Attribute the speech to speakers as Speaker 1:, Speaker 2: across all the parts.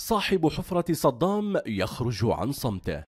Speaker 1: صاحب حفرة صدام يخرج عن صمته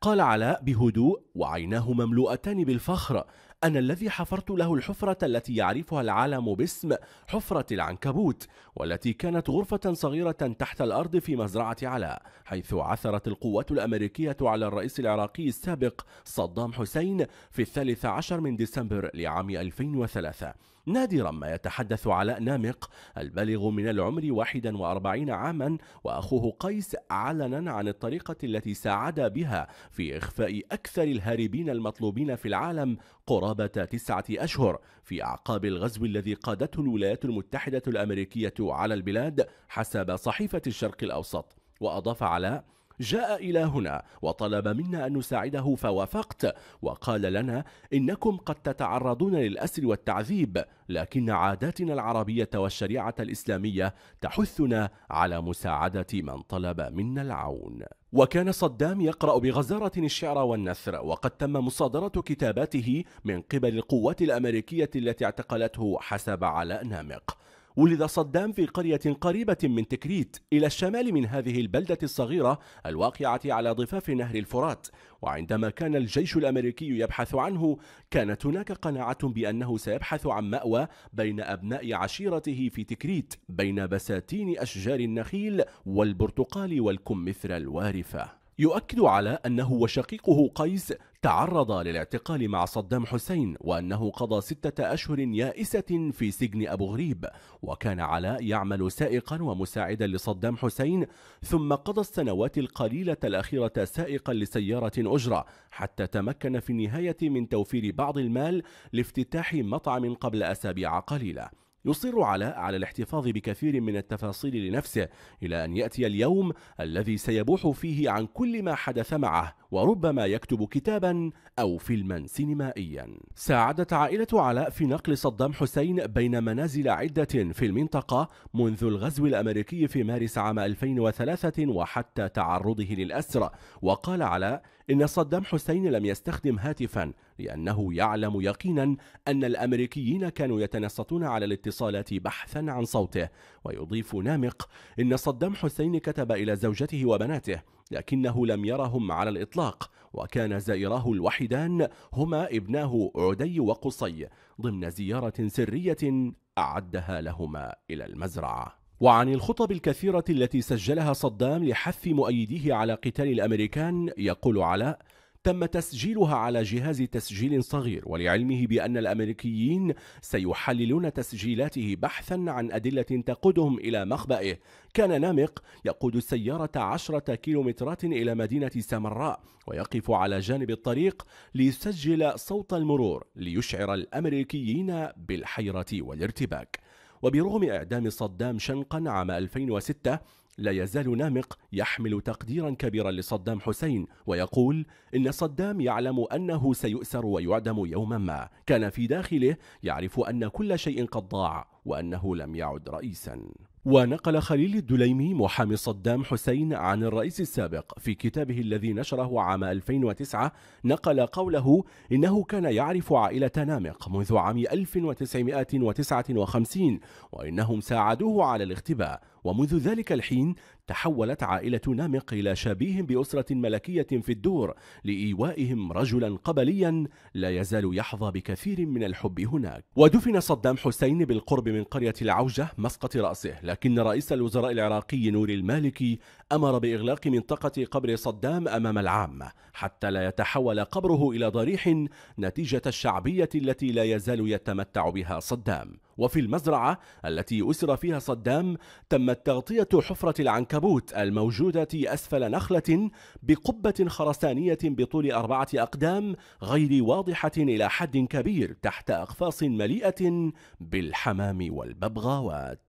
Speaker 1: قال علاء بهدوء وعيناه مملوءتان بالفخر أنا الذي حفرت له الحفرة التي يعرفها العالم باسم حفرة العنكبوت والتي كانت غرفة صغيرة تحت الأرض في مزرعة علاء حيث عثرت القوات الأمريكية على الرئيس العراقي السابق صدام حسين في الثالث عشر من ديسمبر لعام 2003 نادرا ما يتحدث علاء نامق البالغ من العمر 41 عاما وأخوه قيس علنا عن الطريقة التي ساعد بها في إخفاء أكثر الهاربين المطلوبين في العالم قرى قرابة تسعة أشهر في أعقاب الغزو الذي قادته الولايات المتحدة الأمريكية على البلاد حسب صحيفة الشرق الأوسط وأضاف علاء جاء إلى هنا وطلب منا أن نساعده فوافقت وقال لنا إنكم قد تتعرضون للأسر والتعذيب لكن عاداتنا العربية والشريعة الإسلامية تحثنا على مساعدة من طلب منا العون وكان صدام يقرأ بغزارة الشعر والنثر وقد تم مصادرة كتاباته من قبل القوات الأمريكية التي اعتقلته حسب علاء نامق ولد صدام في قرية قريبة من تكريت إلى الشمال من هذه البلدة الصغيرة الواقعة على ضفاف نهر الفرات وعندما كان الجيش الأمريكي يبحث عنه كانت هناك قناعة بأنه سيبحث عن مأوى بين أبناء عشيرته في تكريت بين بساتين أشجار النخيل والبرتقال والكمثرى الوارفة يؤكد على أنه وشقيقه قيس تعرض للاعتقال مع صدام حسين وأنه قضى ستة أشهر يائسة في سجن أبو غريب وكان علاء يعمل سائقا ومساعدا لصدام حسين ثم قضى السنوات القليلة الأخيرة سائقا لسيارة أجرة حتى تمكن في النهاية من توفير بعض المال لافتتاح مطعم قبل أسابيع قليلة يصر علاء على الاحتفاظ بكثير من التفاصيل لنفسه إلى أن يأتي اليوم الذي سيبوح فيه عن كل ما حدث معه وربما يكتب كتابا أو فيلما سينمائيا ساعدت عائلة علاء في نقل صدام حسين بين منازل عدة في المنطقة منذ الغزو الأمريكي في مارس عام 2003 وحتى تعرضه للأسر وقال علاء إن صدام حسين لم يستخدم هاتفا لأنه يعلم يقينا أن الأمريكيين كانوا يتنصتون على الاتصالات بحثا عن صوته ويضيف نامق إن صدام حسين كتب إلى زوجته وبناته لكنه لم يرهم على الإطلاق وكان زائراه الوحيدان هما ابناه عدي وقصي ضمن زيارة سرية أعدها لهما إلى المزرعة وعن الخطب الكثيرة التي سجلها صدام لحث مؤيديه على قتال الأمريكان يقول علاء تم تسجيلها على جهاز تسجيل صغير ولعلمه بأن الأمريكيين سيحللون تسجيلاته بحثا عن أدلة تقودهم إلى مخبئه كان نامق يقود السيارة عشرة كيلومترات إلى مدينة سمراء ويقف على جانب الطريق ليسجل صوت المرور ليشعر الأمريكيين بالحيرة والارتباك وبرغم إعدام صدام شنقا عام 2006 لا يزال نامق يحمل تقديرا كبيرا لصدام حسين ويقول إن صدام يعلم أنه سيؤسر ويعدم يوما ما كان في داخله يعرف أن كل شيء قد ضاع وأنه لم يعد رئيسا ونقل خليل الدليمي محامي صدام حسين عن الرئيس السابق في كتابه الذي نشره عام 2009 نقل قوله إنه كان يعرف عائلة نامق منذ عام 1959 وإنهم ساعدوه على الاختباء ومنذ ذلك الحين تحولت عائلة نامق إلى شبيه بأسرة ملكية في الدور لإيوائهم رجلا قبليا لا يزال يحظى بكثير من الحب هناك ودفن صدام حسين بالقرب من قرية العوجة مسقط رأسه لكن رئيس الوزراء العراقي نور المالكي أمر بإغلاق منطقة قبر صدام أمام العامة حتى لا يتحول قبره إلى ضريح نتيجة الشعبية التي لا يزال يتمتع بها صدام وفي المزرعة التي أسر فيها صدام تمت تغطية حفرة العنكبوت الموجودة أسفل نخلة بقبة خرسانية بطول أربعة أقدام غير واضحة إلى حد كبير تحت أقفاص مليئة بالحمام والببغاوات